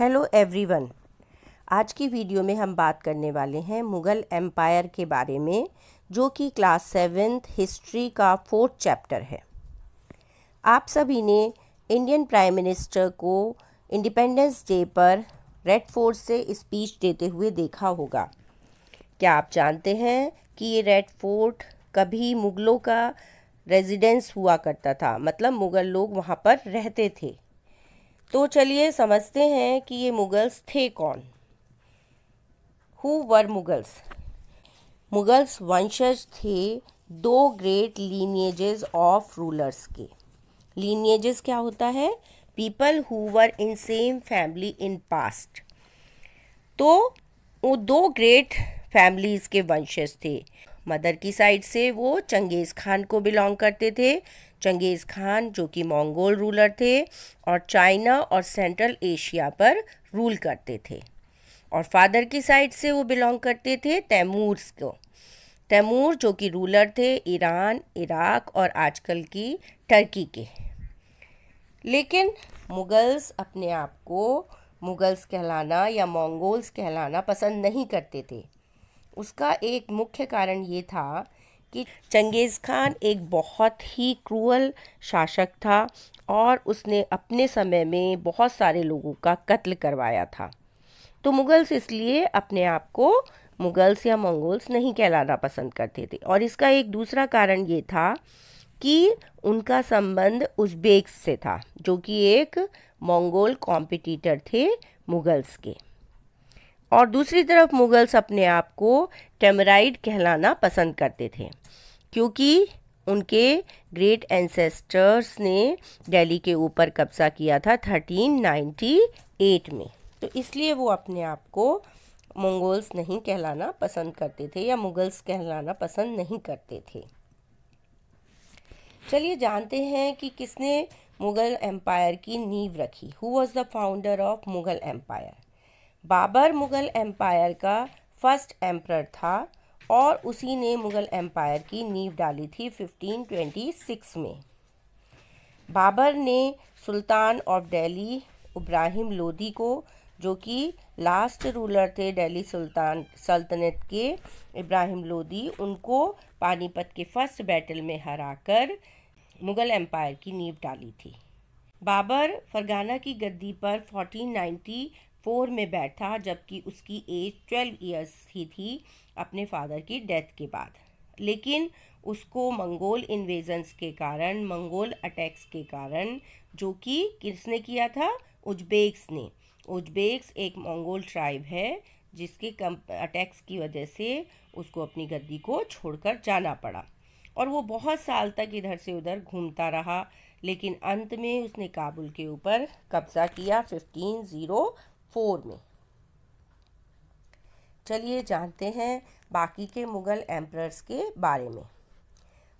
hello everyone आज की video में हम बात करने वाले हैं मुग़ल एम्पायर के बारे में जो कि क्लास सेवेंथ हिस्ट्री का फोर्थ चैप्टर है आप सभी ने इंडियन प्राइम मिनिस्टर को इंडिपेंडेंस डे पर रेड फोर्ट से स्पीच देते हुए देखा होगा क्या आप जानते हैं कि ये रेड फोर्ट कभी मुग़लों का रेजिडेंस हुआ करता था मतलब मुग़ल लोग वहाँ पर रहते थे तो चलिए समझते हैं कि ये मुगल्स थे कौन हु वर मुगल्स मुगल्स वंशज थे दो ग्रेट लीनिएजेस ऑफ रूलर्स के लीनिएजेस क्या होता है people who were in same family in past तो वो दो ग्रेट फैमिलीज़ के वंशज थे मदर की साइड से वो चंगेज़ खान को बिलोंग करते थे चंगेज़ खान जो कि मंगोल रूलर थे और चाइना और सेंट्रल एशिया पर रूल करते थे और फादर की साइड से वो बिलोंग करते थे तैमूर को तैमूर जो कि रूलर थे ईरान इराक और आजकल की टर्की के लेकिन मुग़ल्स अपने आप को मुग़ल्स कहलाना या मंगोल्स कहलाना पसंद नहीं करते थे उसका एक मुख्य कारण ये था कि चंगेज़ खान एक बहुत ही क्रूअल शासक था और उसने अपने समय में बहुत सारे लोगों का कत्ल करवाया था तो मुग़ल्स इसलिए अपने आप को मुग़ल्स या मंगोल्स नहीं कहलाना पसंद करते थे और इसका एक दूसरा कारण ये था कि उनका संबंध उज़्बेक्स से था जो कि एक मंगोल कॉम्पिटिटर थे मुग़ल्स के और दूसरी तरफ मुगल्स अपने आप को टेमराइड कहलाना पसंद करते थे क्योंकि उनके ग्रेट एंसेस्टर्स ने दिल्ली के ऊपर कब्जा किया था 1398 में तो इसलिए वो अपने आप को मंगोल्स नहीं कहलाना पसंद करते थे या मुगल्स कहलाना पसंद नहीं करते थे चलिए जानते हैं कि किसने मुगल एम्पायर की नींव रखी who was the founder of Mughal empire Babur Mughal empire का फर्स्ट एम्प्रर था और उसी ने मुग़ल एम्पायर की नींव डाली थी 1526 में बाबर ने सुल्तान ऑफ दिल्ली इब्राहिम लोधी को जो कि लास्ट रूलर थे दिल्ली सुल्तान सल्तनत के इब्राहिम लोधी उनको पानीपत के फर्स्ट बैटल में हराकर मुग़ल एम्पायर की नींव डाली थी बाबर फरगाना की गद्दी पर फोर में बैठा जबकि उसकी एज ट्वेल्व ईयर्स ही थी अपने फादर की डेथ के बाद लेकिन उसको मंगोल इन्वेजन्स के कारण मंगोल अटैक्स के कारण जो कि किसने किया था उज्बेक्स ने उज्बेक्स एक मंगोल ट्राइब है जिसके कम अटैक्स की वजह से उसको अपनी गद्दी को छोड़कर जाना पड़ा और वो बहुत साल तक इधर से उधर घूमता रहा लेकिन अंत में उसने काबुल के ऊपर कब्ज़ा किया फिफ्टीन ज़ीरो फोर में चलिए जानते हैं बाकी के मुग़ल एम्प्रर्स के बारे में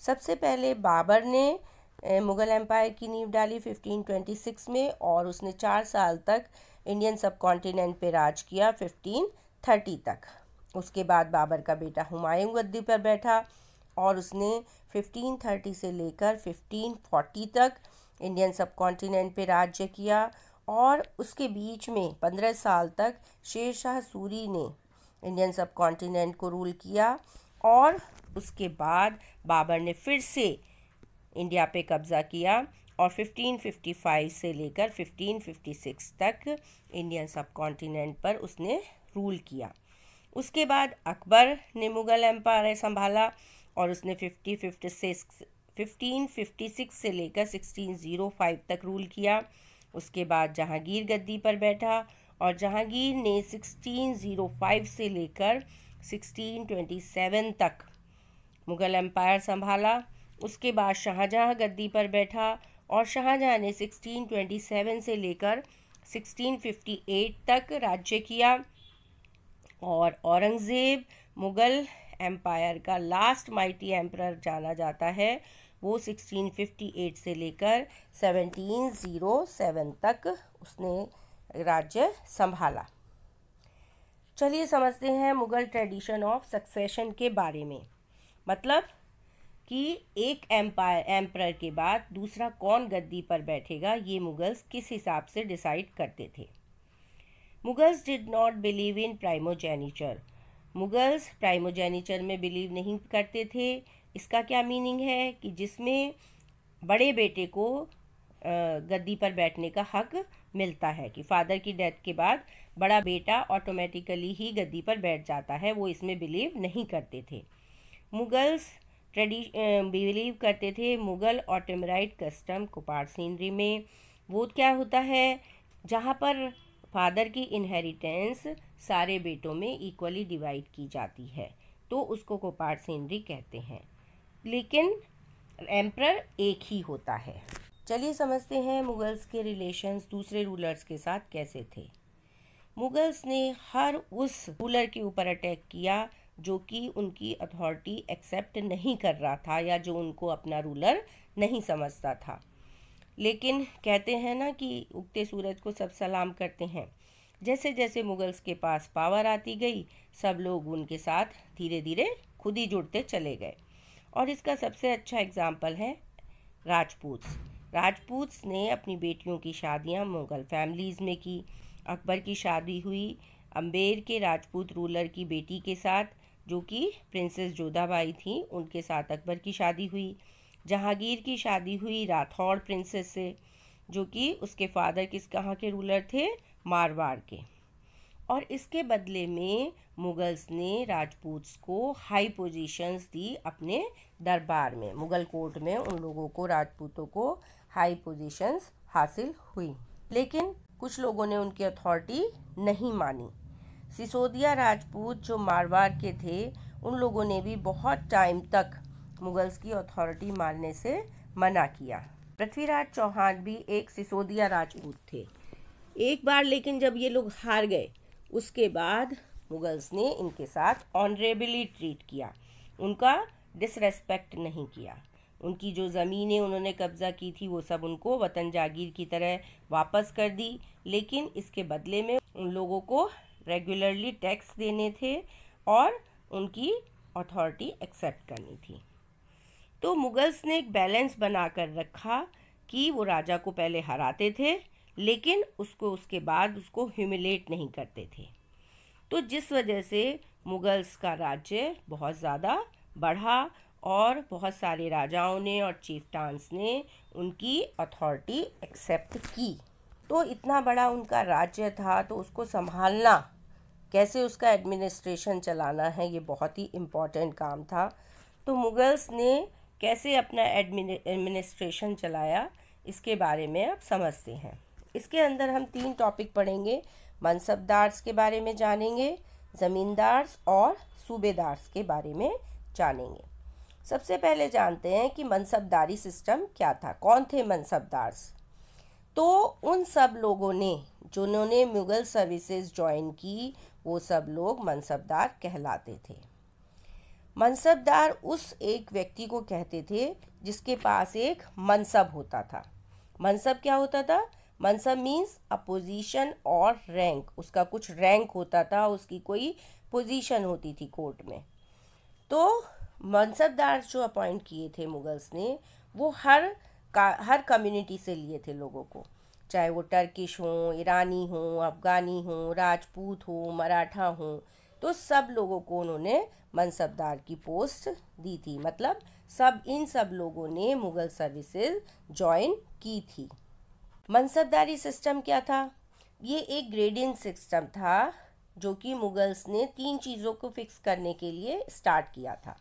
सबसे पहले बाबर ने मुग़ल एम्पायर की नींव डाली 1526 में और उसने चार साल तक इंडियन सब कॉन्टिनेंट पर राज किया 1530 तक उसके बाद बाबर का बेटा हुमायूं गद्दी पर बैठा और उसने 1530 से लेकर 1540 तक इंडियन सब कॉन्टिनेंट पर राज्य किया और उसके बीच में पंद्रह साल तक शेर शाह सूरी ने इंडियन सब कॉन्टिनेंट को रूल किया और उसके बाद बाबर ने फिर से इंडिया पे कब्ज़ा किया और 1555 से लेकर 1556 तक इंडियन सब कॉन्टिनेंट पर उसने रूल किया उसके बाद अकबर ने मुग़ल एम्पायर संभाला और उसने 1556 1556 से लेकर 1605 तक रूल किया उसके बाद जहांगीर गद्दी पर बैठा और जहांगीर ने 1605 से लेकर 1627 तक मुग़ल एम्पायर संभाला उसके बाद शाहजहाँ गद्दी पर बैठा और शाहजहाँ ने 1627 से लेकर 1658 तक राज्य किया और औरंगज़ेब मुग़ल एम्पायर का लास्ट माइटी एम्पर जाना जाता है वो 1658 से लेकर 1707 तक उसने राज्य संभाला चलिए समझते हैं मुग़ल ट्रेडिशन ऑफ सक्सेशन के बारे में मतलब कि एक एम्पायर एम्प्रायर के बाद दूसरा कौन गद्दी पर बैठेगा ये मुग़ल्स किस हिसाब से डिसाइड करते थे Mughals did not believe in primogeniture Mughals primogeniture में बिलीव नहीं करते थे इसका क्या मीनिंग है कि जिसमें बड़े बेटे को गद्दी पर बैठने का हक मिलता है कि फादर की डेथ के बाद बड़ा बेटा ऑटोमेटिकली ही गद्दी पर बैठ जाता है वो इसमें बिलीव नहीं करते थे मुगल्स ट्रेडिश बिलीव करते थे मुग़ल और कस्टम कुपार सीनरी में वो क्या होता है जहाँ पर फादर की इनहेरिटेंस सारे बेटों में इक्वली डिवाइड की जाती है तो उसको कोपार्ट सीनरी कहते हैं लेकिन एम्प्रर एक ही होता है चलिए समझते हैं मुगल्स के रिलेशंस दूसरे रूलर्स के साथ कैसे थे मुगल्स ने हर उस रूलर के ऊपर अटैक किया जो कि उनकी अथॉरिटी एक्सेप्ट नहीं कर रहा था या जो उनको अपना रूलर नहीं समझता था लेकिन कहते हैं ना कि उगते सूरज को सब सलाम करते हैं जैसे जैसे मुगल्स के पास पावर आती गई सब लोग उनके साथ धीरे धीरे खुद ही जुड़ते चले गए और इसका सबसे अच्छा एग्ज़ाम्पल है राजपूत राजपूत ने अपनी बेटियों की शादियां मुग़ल फैमिलीज़ में की अकबर की शादी हुई अम्बेर के राजपूत रूलर की बेटी के साथ जो कि प्रिंसेस जोधाबाई थी उनके साथ अकबर की शादी हुई जहांगीर की शादी हुई राठौड़ प्रिंसेस से जो कि उसके फादर किस कहाँ के रूलर थे मारवाड़ के और इसके बदले में मुगल्स ने राजपूत्स को हाई पोजीशंस दी अपने दरबार में मुग़ल कोर्ट में उन लोगों को राजपूतों को हाई पोजीशंस हासिल हुई लेकिन कुछ लोगों ने उनकी अथॉरिटी नहीं मानी सिसोदिया राजपूत जो मारवाड़ के थे उन लोगों ने भी बहुत टाइम तक मुगल्स की अथॉरिटी मानने से मना किया पृथ्वीराज चौहान भी एक सिसोदिया राजपूत थे एक बार लेकिन जब ये लोग हार गए उसके बाद मुगल्स ने इनके साथ ऑनरेबली ट्रीट किया उनका डिसरेस्पेक्ट नहीं किया उनकी जो ज़मीनें उन्होंने कब्ज़ा की थी वो सब उनको वतन जागीर की तरह वापस कर दी लेकिन इसके बदले में उन लोगों को रेगुलरली टैक्स देने थे और उनकी अथॉरिटी एक्सेप्ट करनी थी तो मुगल्स ने एक बैलेंस बनाकर रखा कि वो राजा को पहले हराते थे लेकिन उसको उसके बाद उसको ह्यूमिलेट नहीं करते थे तो जिस वजह से मुगल्स का राज्य बहुत ज़्यादा बढ़ा और बहुत सारे राजाओं ने और चीफ टांस ने उनकी अथॉरिटी एक्सेप्ट की तो इतना बड़ा उनका राज्य था तो उसको संभालना कैसे उसका एडमिनिस्ट्रेशन चलाना है ये बहुत ही इम्पॉर्टेंट काम था तो मुगल्स ने कैसे अपना एडमिनिस्ट्रेशन चलाया इसके बारे में आप समझते हैं इसके अंदर हम तीन टॉपिक पढ़ेंगे मनसबदार्स के बारे में जानेंगे ज़मींदार्स और सूबेदार्स के बारे में जानेंगे सबसे पहले जानते हैं कि मनसबदारी सिस्टम क्या था कौन थे मनसबदार्स तो उन सब लोगों ने जिन्होंने मुग़ल सर्विसेज ज्वाइन की वो सब लोग मनसबदार कहलाते थे मनसबदार उस एक व्यक्ति को कहते थे जिसके पास एक मनसब होता था मनसब क्या होता था मनसब मीन्स अपोजिशन और रैंक उसका कुछ रैंक होता था उसकी कोई पोजीशन होती थी कोर्ट में तो मनसबदार जो अपॉइंट किए थे मुगल्स ने वो हर का हर कम्युनिटी से लिए थे लोगों को चाहे वो टर्किश हों ईरानी हों अफ़गानी हों राजपूत हों मराठा हों तो सब लोगों को उन्होंने मनसबदार की पोस्ट दी थी मतलब सब इन सब लोगों ने मुग़ल सर्विसेज ज्वाइन की थी मनसबदारी सिस्टम क्या था ये एक ग्रेडिंग सिस्टम था जो कि मुगल्स ने तीन चीज़ों को फिक्स करने के लिए स्टार्ट किया था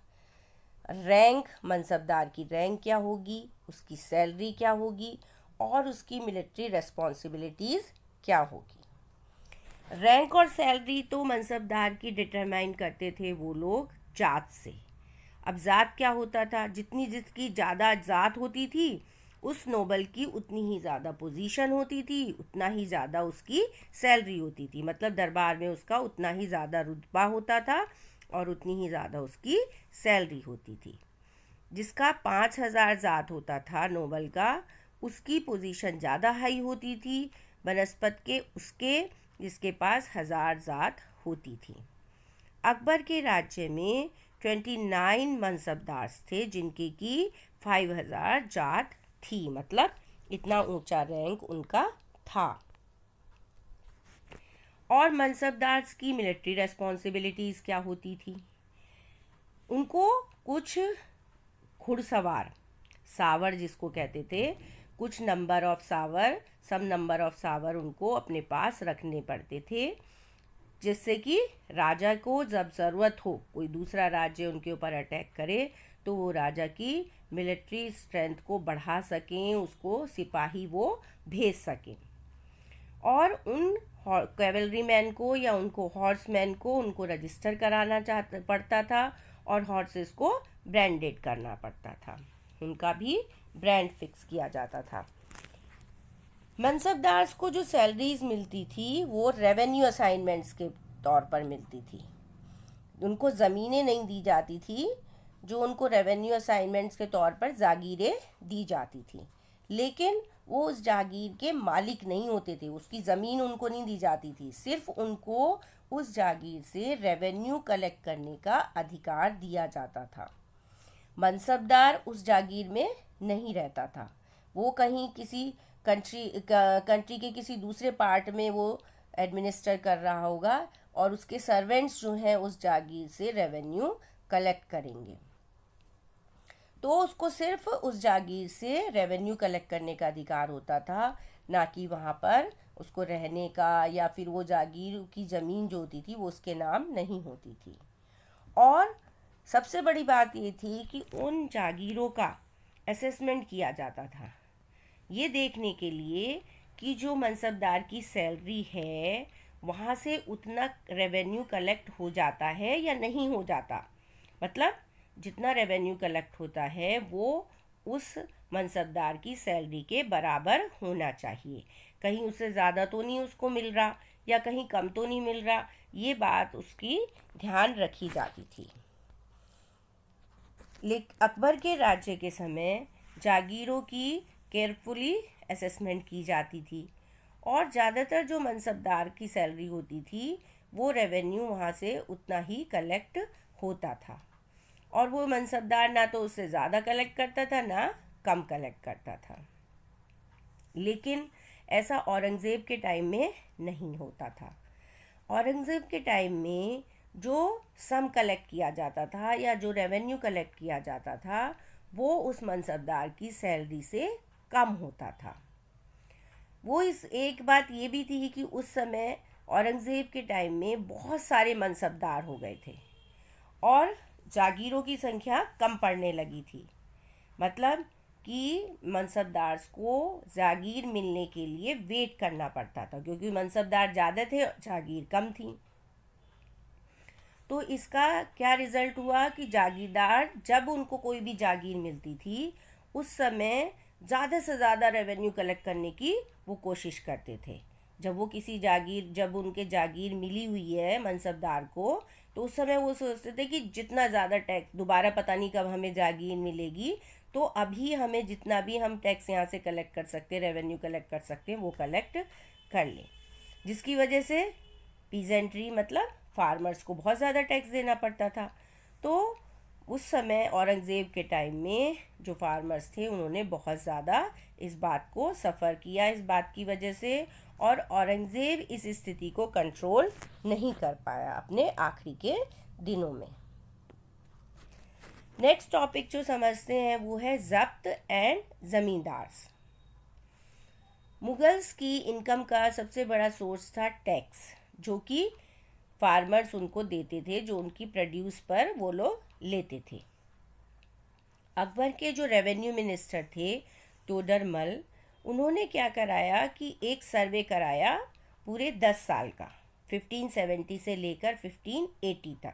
रैंक मनसबदार की रैंक क्या होगी उसकी सैलरी क्या होगी और उसकी मिलिट्री रेस्पॉन्सिबिलिटीज़ क्या होगी रैंक और सैलरी तो मनसबदार की डिटरमाइन करते थे वो लोग जात से अब जात क्या होता था जितनी जिसकी ज़्यादा जात होती थी उस नोबल की उतनी ही ज़्यादा पोजीशन होती थी उतना ही ज़्यादा उसकी सैलरी होती थी मतलब दरबार में उसका उतना ही ज़्यादा रुतबा होता था और उतनी ही ज़्यादा उसकी सैलरी होती थी जिसका पाँच हज़ार ज़ात होता था नोबल का उसकी पोजीशन ज़्यादा हाई होती थी बनस्पत के उसके जिसके पास हज़ार ज़ात होती थी अकबर के राज्य में ट्वेंटी नाइन मनसबदार्स थे जिनके की फाइव हज़ार जात थी मतलब इतना ऊंचा रैंक उनका था और मनसबदार की मिलिट्री रेस्पॉन्सिबिलिटीज़ क्या होती थी उनको कुछ घुड़सवार सावर जिसको कहते थे कुछ number of sawar some number of sawar उनको अपने पास रखने पड़ते थे जिससे कि राजा को जब ज़रूरत हो कोई दूसरा राज्य उनके ऊपर अटैक करे तो वो राजा की मिलिट्री स्ट्रेंथ को बढ़ा सकें उसको सिपाही वो भेज सकें और उन कैवलरी मैन को या उनको हॉर्स मैन को उनको रजिस्टर कराना चाह पड़ता था और हॉर्सेस को ब्रांडेड करना पड़ता था उनका भी ब्रांड फिक्स किया जाता था मनसबदार्स को जो सैलरीज मिलती थी वो रेवेन्यू असाइनमेंट्स के तौर पर मिलती थी उनको ज़मीनें नहीं दी जाती थी जो उनको रेवेन्यू असाइनमेंट्स के तौर पर जागीरें दी जाती थी लेकिन वो उस जागीर के मालिक नहीं होते थे उसकी ज़मीन उनको नहीं दी जाती थी सिर्फ उनको उस जागीर से रेवेन्यू कलेक्ट करने का अधिकार दिया जाता था मनसबदार उस जागीर में नहीं रहता था वो कहीं किसी कंट्री कंट्री के किसी दूसरे पार्ट में वो एडमिनिस्टर कर रहा होगा और उसके सर्वेंट्स जो हैं उस जागीर से रेवेन्यू कलेक्ट करेंगे तो उसको सिर्फ उस जागीर से रेवेन्यू कलेक्ट करने का अधिकार होता था ना कि वहाँ पर उसको रहने का या फिर वो जागीर की ज़मीन जो होती थी वो उसके नाम नहीं होती थी और सबसे बड़ी बात ये थी कि उन जागीरों का असेसमेंट किया जाता था ये देखने के लिए कि जो मनसबदार की सैलरी है वहाँ से उतना रेवेन्यू कलेक्ट हो जाता है या नहीं हो जाता मतलब जितना रेवेन्यू कलेक्ट होता है वो उस मनसबदार की सैलरी के बराबर होना चाहिए कहीं उससे ज़्यादा तो नहीं उसको मिल रहा या कहीं कम तो नहीं मिल रहा ये बात उसकी ध्यान रखी जाती थी लेकिन अकबर के राज्य के समय जागीरों की केयरफुली असेसमेंट की जाती थी और ज़्यादातर जो मनसबदार की सैलरी होती थी वो रेवेन्यू वहाँ से उतना ही कलेक्ट होता था और वो मनसबदार ना तो उससे ज़्यादा कलेक्ट करता था ना कम कलेक्ट करता था लेकिन ऐसा औरंगज़ेब के टाइम में नहीं होता था औरंगज़ेब के टाइम में जो सम कलेक्ट किया जाता था या जो रेवेन्यू कलेक्ट किया जाता था वो उस मनसबदार की सैलरी से कम होता था वो इस एक बात ये भी थी कि उस समय औरंगज़ेब के टाइम में बहुत सारे मनसबदार हो गए थे और जागीरों की संख्या कम पड़ने लगी थी मतलब कि मनसबदार्स को जागीर मिलने के लिए वेट करना पड़ता था क्योंकि मनसबदार ज़्यादा थे जागीर कम थी तो इसका क्या रिज़ल्ट हुआ कि जागीरदार जब उनको कोई भी जागीर मिलती थी उस समय ज़्यादा से ज़्यादा रेवेन्यू कलेक्ट करने की वो कोशिश करते थे जब वो किसी जागीर जब उनके जागीर मिली हुई है मनसबदार को तो उस समय वो सोचते थे कि जितना ज़्यादा टैक्स दोबारा पता नहीं कब हमें जागीर मिलेगी तो अभी हमें जितना भी हम टैक्स यहाँ से कलेक्ट कर सकते हैं रेवेन्यू कलेक्ट कर सकते हैं वो कलेक्ट कर लें जिसकी वजह से पीजेंट्री मतलब फार्मर्स को बहुत ज़्यादा टैक्स देना पड़ता था तो उस समय औरंगज़ेब के टाइम में जो फार्मर्स थे उन्होंने बहुत ज़्यादा इस बात को सफ़र किया इस बात की वजह से और औरंगज़ेब इस स्थिति को कंट्रोल नहीं कर पाया अपने आखिरी के दिनों में नेक्स्ट टॉपिक जो समझते हैं वो है जब्त एंड ज़मींदार मुगल्स की इनकम का सबसे बड़ा सोर्स था टैक्स जो कि फार्मर्स उनको देते थे जो उनकी प्रोड्यूस पर वो लोग लेते थे अकबर के जो रेवेन्यू मिनिस्टर थे तोडरमल उन्होंने क्या कराया कि एक सर्वे कराया पूरे दस साल का 1570 से लेकर 1580 तक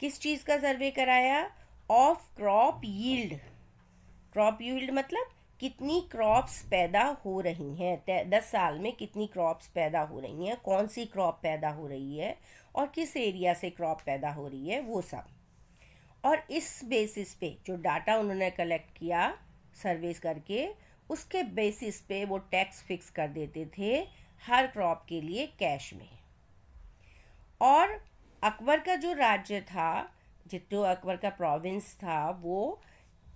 किस चीज़ का सर्वे कराया of crop yield crop yield मतलब कितनी क्रॉप्स पैदा हो रही हैं दस साल में कितनी क्रॉप्स पैदा हो रही हैं कौन सी क्रॉप पैदा हो रही है और किस एरिया से क्रॉप पैदा हो रही है वो सब और इस बेसिस पे जो डाटा उन्होंने कलेक्ट किया सर्वेस करके उसके बेसिस पे वो टैक्स फिक्स कर देते थे हर क्रॉप के लिए कैश में और अकबर का जो राज्य था जितो अकबर का प्रोविंस था वो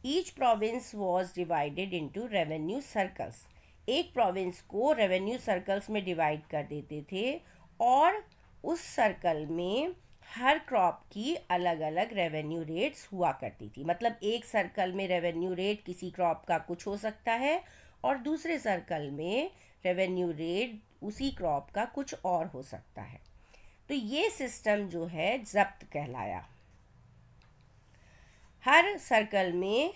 each province was divided into revenue circles एक प्रोविंस को रेवेन्यू सर्कल्स में डिवाइड कर देते थे और उस सर्कल में हर क्रॉप की अलग अलग रेवेन्यू रेट्स हुआ करती थी मतलब एक सर्कल में रेवेन्यू रेट किसी क्रॉप का कुछ हो सकता है और दूसरे सर्कल में रेवेन्यू रेट उसी क्रॉप का कुछ और हो सकता है तो ये सिस्टम जो है जब्त कहलाया हर सर्कल में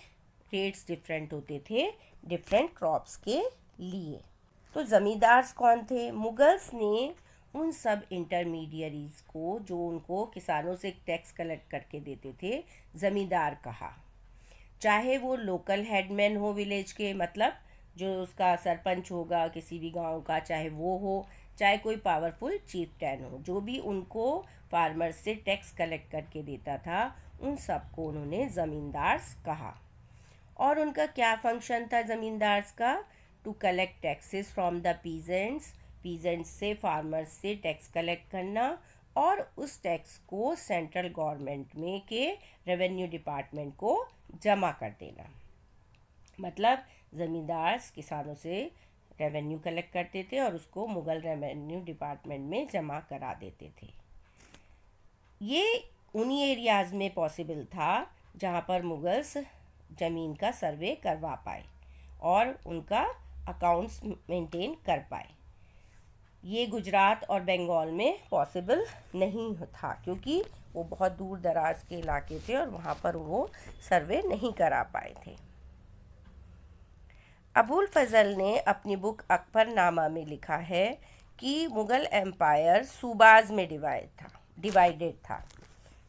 रेट्स डिफरेंट होते थे डिफरेंट क्रॉप्स के लिए तो ज़मींदार्स कौन थे मुगल्स ने उन सब इंटरमीडियरीज को जो उनको किसानों से टैक्स कलेक्ट करके देते थे ज़मींदार कहा चाहे वो लोकल हेडमैन हो विलेज के मतलब जो उसका सरपंच होगा किसी भी गांव का चाहे वो हो चाहे कोई पावरफुल चीफ टैन हो जो भी उनको फार्मर से टैक्स कलेक्ट करके देता था उन सबको उन्होंने ज़मींदार्स कहा और उनका क्या फंक्शन था ज़मींदार्स का to collect taxes from the peasants peasant से फार्मर्स से टैक्स कलेक्ट करना और उस टैक्स को सेंट्रल गवर्नमेंट में के रेवेन्यू डिपार्टमेंट को जमा कर देना मतलब ज़मींदार किसानों से रेवेन्यू कलेक्ट करते थे और उसको मुग़ल रेवेन्यू डिपार्टमेंट में जमा करा देते थे ये उन्हीं एरियाज़ में पॉसिबल था जहाँ पर मुग़ल्स ज़मीन का सर्वे करवा पाए और उनका अकाउंट्स मेंटेन कर पाए ये गुजरात और बंगाल में पॉसिबल नहीं था क्योंकि वो बहुत दूर दराज के इलाके थे और वहाँ पर वो सर्वे नहीं करा पाए थे अबुल फजल ने अपनी बुक अकबर नामा में लिखा है कि मुग़ल एम्पायर सूबाज में डिवाइड था डिवाइडेड था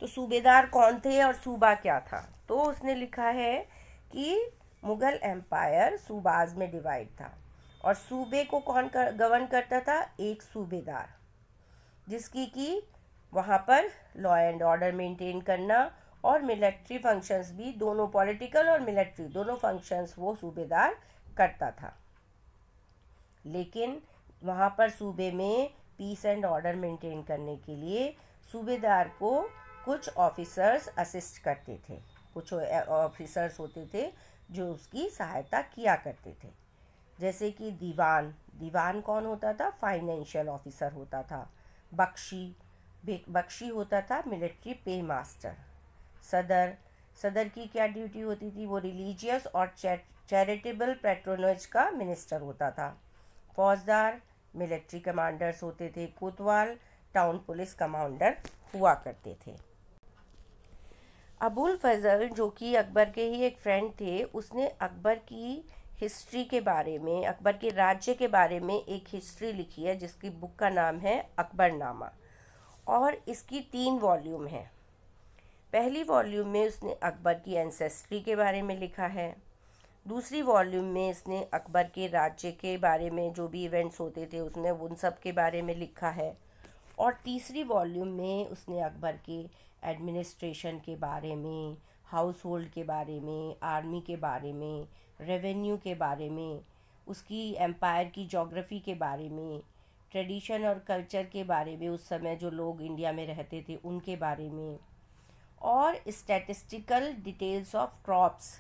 तो सूबेदार कौन थे और सूबा क्या था तो उसने लिखा है कि मुग़ल एम्पायर सूबाज में डिवाइड था और सूबे को कौन कर गवर्न करता था एक सूबेदार जिसकी कि वहाँ पर लॉ एंड ऑर्डर मेंटेन करना और मिलिट्री फंक्शंस भी दोनों पॉलिटिकल और मिलिट्री दोनों फंक्शंस वो सूबेदार करता था लेकिन वहाँ पर सूबे में पीस एंड ऑर्डर मेंटेन करने के लिए सूबेदार को कुछ ऑफिसर्स असिस्ट करते थे कुछ ऑफिसर्स होते थे जो उसकी सहायता किया करते थे जैसे कि दीवान दीवान कौन होता था फाइनेंशियल ऑफिसर होता था बख्शी बख्शी होता था मिलिट्री पे मास्टर सदर सदर की क्या ड्यूटी होती थी वो रिलीजियस और चैरिटेबल पेट्रोनज का मिनिस्टर होता था फौजदार मिलिट्री कमांडर्स होते थे कोतवाल टाउन पुलिस कमांडर हुआ करते थे अबुल फजल जो कि अकबर के ही एक फ्रेंड थे उसने अकबर की हिस्ट्री के बारे में अकबर के राज्य के बारे में एक हिस्ट्री लिखी है जिसकी बुक का नाम है अकबरनामा और इसकी तीन वॉल्यूम है पहली वॉल्यूम में उसने अकबर की एंसेस्ट्री के बारे में लिखा है दूसरी वॉल्यूम में इसने अकबर के राज्य के बारे में जो भी इवेंट्स होते थे उसने उन सब के बारे में लिखा है और तीसरी वॉल्यूम में उसने अकबर के एडमिनिस्ट्रेशन के बारे में हाउस होल्ड के बारे में आर्मी के बारे में रेवेन्यू के बारे में उसकी एम्पायर की जोग्राफ़ी के बारे में ट्रेडिशन और कल्चर के बारे में उस समय जो लोग इंडिया में रहते थे उनके बारे में और statistical details of crops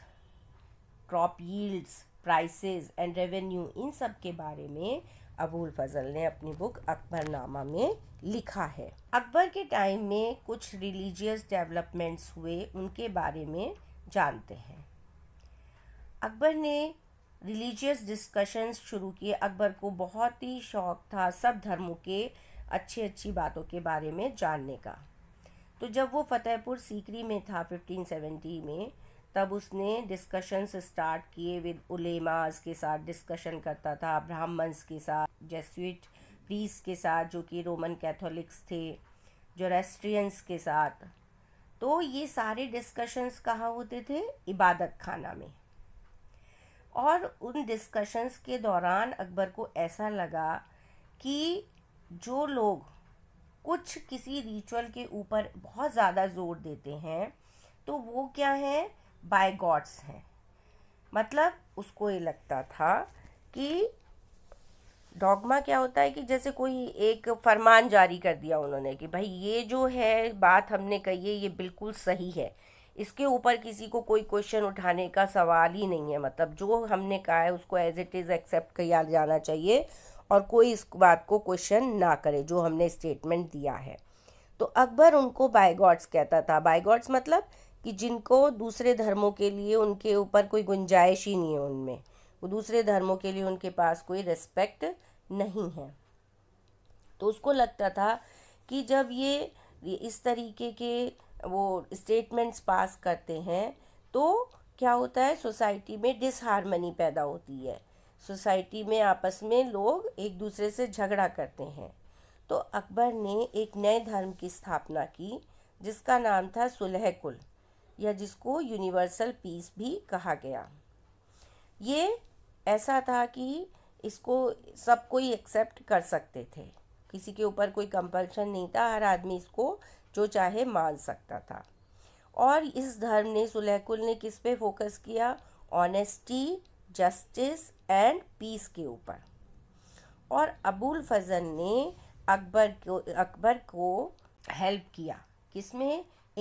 crop yields prices and revenue इन सब के बारे में अबूल फजल ने अपनी बुक अकबरनामा में लिखा है अकबर के टाइम में कुछ रिलीजियस डेवलपमेंट्स हुए उनके बारे में जानते हैं अकबर ने रिलीजियस डिस्कशंस शुरू किए अकबर को बहुत ही शौक़ था सब धर्मों के अच्छी अच्छी बातों के बारे में जानने का तो जब वो फतेहपुर सीकरी में था 1570 में तब उसने डिस्कशंस स्टार्ट किए विद उलेमाज के साथ डिस्कशन करता था ब्राह्मण्स के साथ जेसुइट प्रीस के साथ जो कि रोमन कैथोलिक्स थे जोरेस्ट्रियंस के साथ तो ये सारे डिस्कशंस कहाँ होते थे इबादत खाना में और उन डिस्कशंस के दौरान अकबर को ऐसा लगा कि जो लोग कुछ किसी रिचुअल के ऊपर बहुत ज़्यादा जोर देते हैं तो वो क्या हैं बाय गॉड्स हैं मतलब उसको ये लगता था कि डॉगमा क्या होता है कि जैसे कोई एक फरमान जारी कर दिया उन्होंने कि भाई ये जो है बात हमने कही है ये बिल्कुल सही है इसके ऊपर किसी को कोई क्वेश्चन उठाने का सवाल ही नहीं है मतलब जो हमने कहा है उसको एज इट इज़ एक्सेप्ट किया जाना चाहिए और कोई इस बात को क्वेश्चन ना करे जो हमने स्टेटमेंट दिया है तो अकबर उनको बायगॉड्स कहता था बायगॉड्स मतलब कि जिनको दूसरे धर्मों के लिए उनके ऊपर कोई गुंजाइश ही नहीं है उनमें वो दूसरे धर्मों के लिए उनके पास कोई रिस्पेक्ट नहीं है तो उसको लगता था कि जब ये इस तरीके के वो स्टेटमेंट्स पास करते हैं तो क्या होता है सोसाइटी में डिसहारमनी पैदा होती है सोसाइटी में आपस में लोग एक दूसरे से झगड़ा करते हैं तो अकबर ने एक नए धर्म की स्थापना की जिसका नाम था सुलह कुल या जिसको यूनिवर्सल पीस भी कहा गया ये ऐसा था कि इसको सब कोई एक्सेप्ट कर सकते थे किसी के ऊपर कोई कंपल्शन नहीं था हर आदमी इसको जो चाहे मान सकता था और इस धर्म ने सुलहकुल ने किस पे फोकस किया ऑनेस्टी जस्टिस एंड पीस के ऊपर और अबुल फजल ने अकबर को अकबर को हेल्प किया किसमें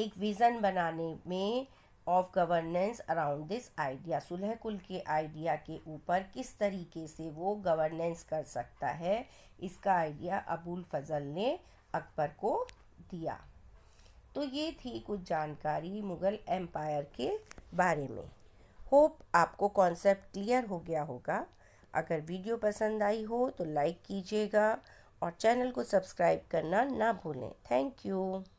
एक विज़न बनाने में of governance around this idea sulhkul के आइडिया के ऊपर किस तरीके से वो गवर्नेंस कर सकता है इसका आइडिया अबुल फजल ने अकबर को दिया तो ये थी कुछ जानकारी मुग़ल एम्पायर के बारे में होप आपको कॉन्सेप्ट क्लियर हो गया होगा अगर वीडियो पसंद आई हो तो लाइक कीजिएगा और चैनल को सब्सक्राइब करना ना भूलें थैंक यू